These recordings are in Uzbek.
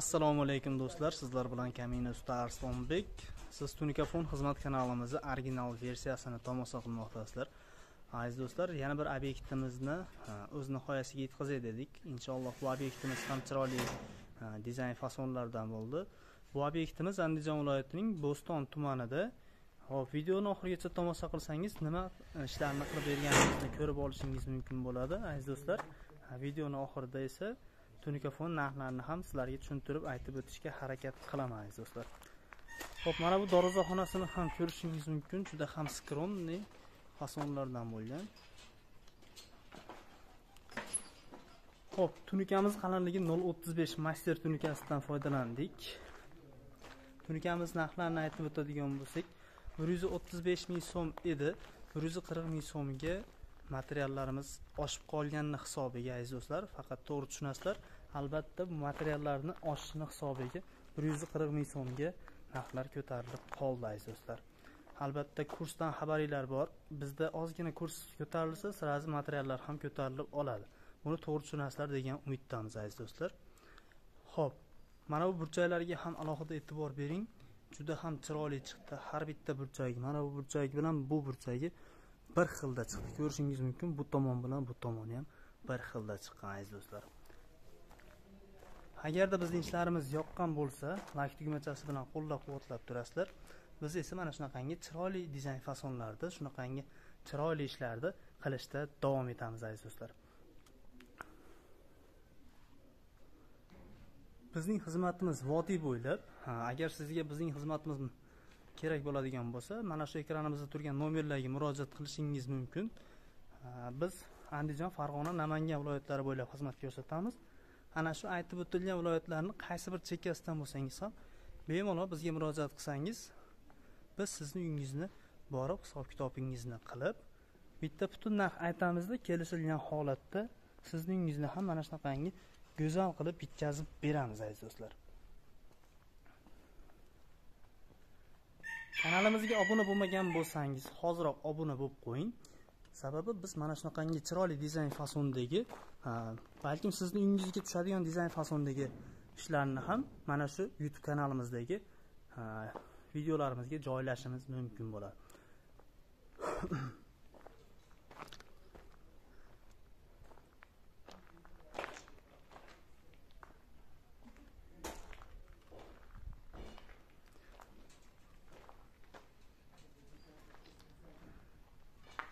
assalomu alaykum do'stlar sizlar bilan kamina usta arslonbek siz tunikafon xizmat kanalimizni original versiyasini tomosha qilmoqdasizlar aziz do'stlar yana bir obyektimizni e, o'z nihoyasiga yetkazay dedik inshaalloh bu obyektimiz ham chiroyli e, dizayn fasonlardan bo'ldi bu obyektimiz andijon viloyatining bo'ston tumanida hop videoni oxirigacha tomosha qilsangiz nima e, ishlarni qilib berganimizni ko'rib olishingiz mumkin bo'ladi aziz do'stlar videoni oxirida esa tunikafon narxlarini ham sizlarga tushuntirib aytib o'tishga harakat qilaman aziz do'stlar ho'p mana bu dorazaxonasini ham ko'rishingiz mumkin juda ham skromniy fasonlardan bo'lgan ho'p tunikamiz qalinligi 0.35 master tunikasidan foydalandik tunikamiz narxlarini aytib o'tadigan bo'lsak 135 ming so'm edi 140 ming so'mga materiallarimiz oshib qolganini hisobiga aziz do'stlar faqat to'g'ri tushunasizlar albatta bu materiallarni oshishini hisobiga bir yuz qirq ming so'mga narxlar ko'tarilib qoldi aziz do'stlar albatta kursdan xabaringlar bor bizda ozgina kurs ko'tarilsa сразу materiallar ham ko'tarilib oladi buni to'g'ri tushunasizlar degan umiddamiz aziz do'stlar ho'p mana bu burchaklarga ham alohida e'tibor bering juda ham chiroyli chiqdi har bitta burchagi mana bu burchagi bilan bu burchagi bir xilda chiqdi ko'rishingiz mumkin bu tomon bilan bu tomoni ham bir xilda chiqqan aziz do'stlar agarda bizni ishlarimiz yoqqan bo'lsa layk tugmachasi bilan qo'llab quvvatlab turasizlar biz esa mana shunaqangi chiroyli dizayn fasonlarda shunaqangi chiroyli ishlarni qilishda davom etamiz aziz do'stlar bizning xizmatimiz vodiy bo'ylab agar sizga bizning xizmatimiz kerak bo'ladigan bo'lsa mana shu ekranimizda turgan nomerlarga murojaat qilishingiz mumkin biz andijon farg'ona namangan viloyatlari bo'ylab xizmat ko'rsatamiz ana shu aytib o'tilgan viloyatlarni qaysi bir chekkasidan bo'lsangiz ham bemalol bizga murojaat qilsangiz biz sizni uyingizni borib hisob kitobingizni qilib bitta butun narx aytamizda kelishilgan holatda sizni uyingizni ham mana shunaqangi go'zal qilib bitkazib beramiz aziz do'stlar kanalimizga obuna bo'lmagan bo'lsangiz hoziroq obuna bo'lib qo'ying sababi biz mana shunaqangi chiroyli dizayn fasonidagi balkim sizni uyingizga tushadigan dizayn fasonidagi ishlarni ham mana shu youtube kanalimizdagi videolarimizga joylashimiz mumkin bo'ladi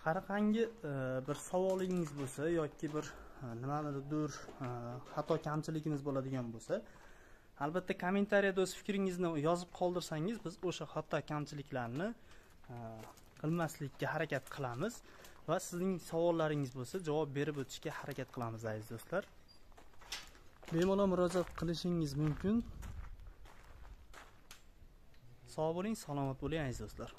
har qangi e, bir savolingiz bo'lsa yoki bir e, nimanidir e, xato kamchiligimiz bo'ladigan bo'lsa albatta kommentariyada o'z fikringizni yozib qoldirsangiz biz o'sha xato kamchiliklarni qilmaslikka harakat qilamiz va sizning savollaringiz bo'lsa javob berib o'tishga harakat qilamiz aziz do'stlar bemalol murojaat qilishingiz mumkin sog' bo'ling salomat bo'ling aziz do'stlar